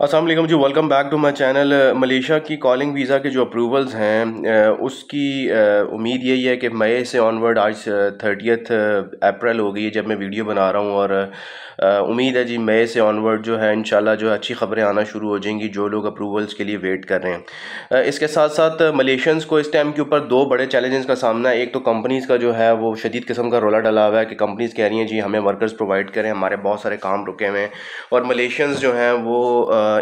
Aslam ji welcome back to my channel Malaysia की calling visa के जो अप्रूवल्स हैं uh, उसकी uh, उम्मीद यही है कि मई से ऑनवर्ड आज थर्टियथ uh, अप्रैल हो गई है जब मैं वीडियो बना रहा हूँ और उम्मीद है जी मई से ऑनवर्ड जो है इन जो है अच्छी ख़बरें आना शुरू हो जाएंगी जो लोग अप्रूवल्स के लिए वेट कर रहे हैं इसके साथ साथ मलेशियंस को इस टाइम के ऊपर दो बड़े चैलेंजेस का सामना है एक तो कंपनीज़ का जो है वो शदीद किस्म का रोला डला हुआ है कि कंपनीज़ कह रही हैं जी हमें वर्कर्स प्रोवाइड करें हमारे बहुत सारे काम रुके हुए हैं और मलेशियंस जो हैं वो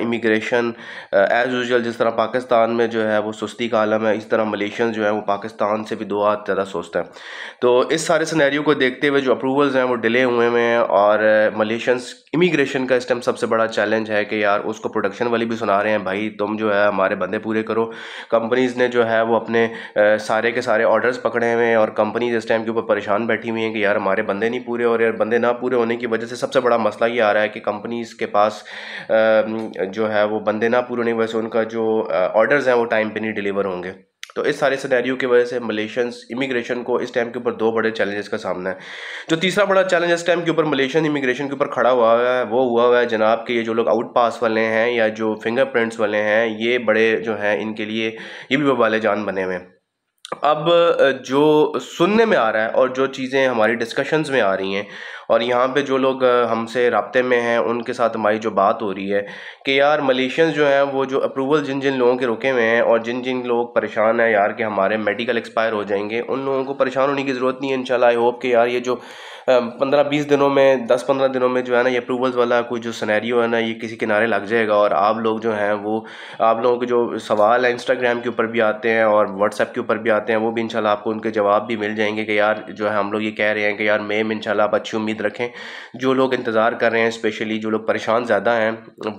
इमिग्रेशन एज़ यूजल जिस तरह पाकिस्तान में जो है वो सुस्ती का आलम है इस तरह मलेशियन जो है वो पाकिस्तान से भी दो हाथ ज़्यादा सोचते हैं तो इस सारे सिनेरियो को देखते हुए जो अप्रूवल्स हैं वो डिले हुए हुए हैं और uh, मलेशियंस इमिग्रेशन का इस टाइम सबसे बड़ा चैलेंज है कि यार उसको प्रोडक्शन वाली भी सुना रहे हैं भाई तुम जो है हमारे बंदे पूरे करो कंपनीज़ ने जो है वो अपने uh, सारे के सारे ऑर्डर्स पकड़े हुए हैं और कंपनीज इस टाइम के ऊपर परेशान बैठी हुई हैं कि यार हमारे बंदे नहीं पूरे और यार बंदे ना पूरे होने की वजह से सबसे बड़ा मसला ये आ रहा है कि कंपनीज़ के पास uh, जो है वो बंदे ना पूरे नहीं वैसे वजह से उनका जो ऑर्डर्स हैं वो टाइम पे नहीं डिलीवर होंगे तो इस सारे सिनेरियो की वजह से मलेशियंस इमिग्रेशन को इस टाइम के ऊपर दो बड़े चैलेंजेस का सामना है जो तीसरा बड़ा चैलेंज इस टाइम के ऊपर मलेशियन इमिग्रेशन के ऊपर खड़ा हुआ है वो हुआ हुआ है जनाब के ये जो लोग आउट पास वाले हैं या जो फिंगरप्रिंट्स वाले हैं ये बड़े जो हैं इनके लिए ये भी वाले जान बने हुए हैं अब जो सुनने में आ रहा है और जो चीज़ें हमारी डिस्कशंस में आ रही हैं और यहाँ पे जो लोग हमसे रबते में हैं उनके साथ हमारी जो बात हो रही है कि यार मलेशियंस जो हैं वो जो अप्रूवल जिन जिन लोगों के रुके हुए हैं और जिन जिन लोग परेशान हैं यार कि हमारे मेडिकल एक्सपायर हो जाएंगे उन लोगों को परेशान होने की ज़रूरत नहीं है इनशाला आई होप कि यार ये जो पंद्रह बीस दिनों में दस पंद्रह दिनों में जो है ना ये अप्रूवल्स वाला कोई जो सनेरियो है ना ये किसी किनारे लग जाएगा और आप लोग जो हैं वो आप लोगों के जो सवाल हैं इंस्टाग्राम के ऊपर भी आते हैं और व्हाट्सएप के ऊपर भी आते हैं वो भी इंशाल्लाह आपको उनके जवाब भी मिल जाएंगे कि यार जो है हम लोग ये कह रहे हैं कि यार मे में इंशाल्लाह आप अच्छी उम्मीद रखें जो लोग इंतज़ार कर रहे हैं स्पेशली जो लोग परेशान ज़्यादा हैं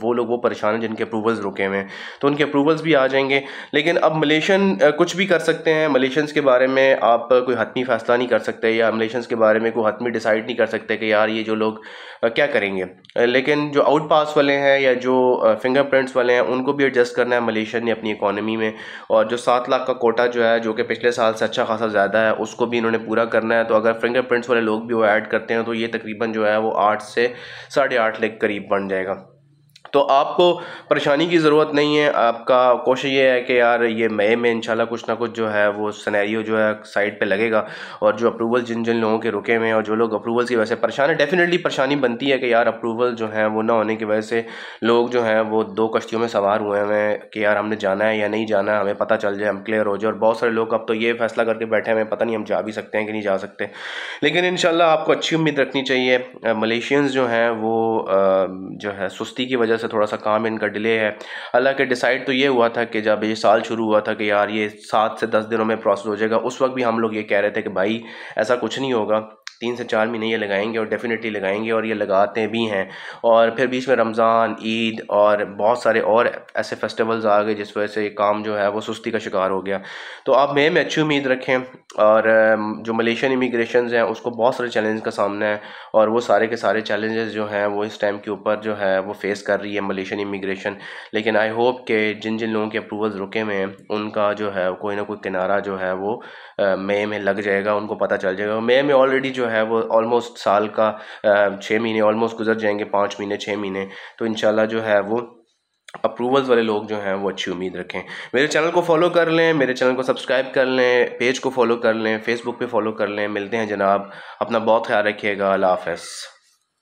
वो लोग वो परेशान हैं जिनके अप्रूवल्स रुके हुए हैं तो उनके अप्रूवल्स भी आ जाएंगे लेकिन अब मलेशन कुछ भी कर सकते हैं मलेशियंस के बारे में आप कोई हतमी फ़ैसला नहीं कर सकते या मलेशियंस के बारे में कोई हतमी डिसाइड नहीं कर सकते कि यार ये जो लोग क्या करेंगे लेकिन जो आउट पास वाले हैं या जो फिंगरप्रिंट्स वाले हैं उनको भी एडजस्ट करना है मलेशिया ने अपनी इकोनॉमी में और जो सात लाख का कोटा जो है जो कि पिछले साल से अच्छा खासा ज़्यादा है उसको भी इन्होंने पूरा करना है तो अगर फिंगरप्रिंट्स वाले लोग भी वो ऐड करते हैं तो ये तकरीबन जो है वो आठ से साढ़े आठ लाख करीब बन जाएगा तो आपको परेशानी की ज़रूरत नहीं है आपका कोशिश ये है कि यार ये मई में इंशाल्लाह कुछ ना कुछ जो है वो सनेरियो जो है साइड पे लगेगा और जो अप्रूवल जिन जिन लोगों के रुके हुए हैं और जो लोग अप्रूवल्स की वजह से परेशान है डेफिनेटली परेशानी बनती है कि यार अप्रूवल जो है वो ना होने की वजह से लोग जो हैं वो दो कश्तियों में सवार हुए हैं कि यार हमने जाना है या नहीं जाना है हमें पता चल जाए हम क्लियर हो जाए और बहुत सारे लोग अब तो ये फैसला करके बैठे हैं पता नहीं हम जा भी सकते हैं कि नहीं जा सकते लेकिन इन आपको अच्छी उम्मीद रखनी चाहिए मलेशियंस जो हैं वो जो है सुस्ती की वजह वजह से थोड़ा सा काम इनका डिले है हालांकि डिसाइड तो ये हुआ था कि जब ये साल शुरू हुआ था कि यार ये सात से दस दिनों में प्रोसेस हो जाएगा उस वक्त भी हम लोग ये कह रहे थे कि भाई ऐसा कुछ नहीं होगा तीन से चार महीने ये लगाएंगे और डेफिनेटली लगाएंगे और ये लगाते भी हैं और फिर बीच में रमज़ान ईद और बहुत सारे और ऐसे फेस्टिवल्स आ गए जिस वजह से ये काम जो है वो सुस्ती का शिकार हो गया तो आप मे में अच्छी उम्मीद रखें और जो मलेशियन इमिग्रेशन हैं उसको बहुत सारे चैलेंज का सामना है और वो सारे के सारे चैलेंजेस जो हैं वो इस टाइम के ऊपर जो है वो फेस कर रही है मलेशियन इमिग्रेशन लेकिन आई होप के जिन जिन लोगों के अप्रूवल्स रुके हुए हैं उनका जो है कोई ना कोई किनारा जो है वो मई में लग जाएगा उनको पता चल जाएगा मे में ऑलरेडी जो है वो ऑलमोस्ट साल का छः महीने ऑलमोस्ट गुजर जाएंगे पाँच महीने छः महीने तो इन जो है वो अप्रूवल्स तो वाले लोग जो हैं वो अच्छी उम्मीद रखें मेरे चैनल को फॉलो कर लें मेरे चैनल को सब्सक्राइब कर लें पेज को फॉलो कर लें फेसबुक पे फॉलो कर लें मिलते हैं जनाब अपना बहुत ख्याल रखिएगा अल्लाह हाफ